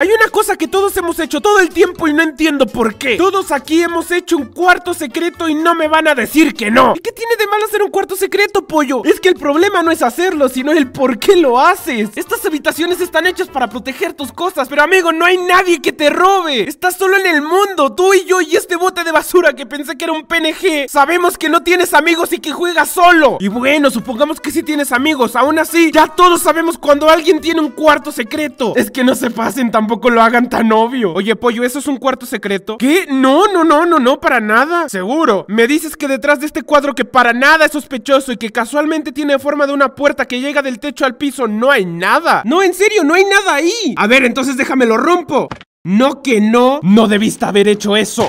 Hay una cosa que todos hemos hecho todo el tiempo y no entiendo por qué. Todos aquí hemos hecho un cuarto secreto y no me van a decir que no. ¿Y qué tiene de malo hacer un cuarto secreto, pollo? Es que el problema no es hacerlo, sino el por qué lo haces. Estas habitaciones están hechas para proteger tus cosas, pero amigo, no hay nadie que te robe. Estás solo en el mundo, tú y yo y este bote de basura que pensé que era un PNG. Sabemos que no tienes amigos y que juegas solo. Y bueno, supongamos que sí tienes amigos, aún así, ya todos sabemos cuando alguien tiene un cuarto secreto. Es que no se pasen tan tampoco lo hagan tan obvio. Oye, pollo, ¿eso es un cuarto secreto? ¿Qué? No, no, no, no, no, para nada. Seguro. Me dices que detrás de este cuadro que para nada es sospechoso y que casualmente tiene forma de una puerta que llega del techo al piso, no hay nada. No, en serio, no hay nada ahí. A ver, entonces déjame lo rompo. No que no, no debiste haber hecho eso.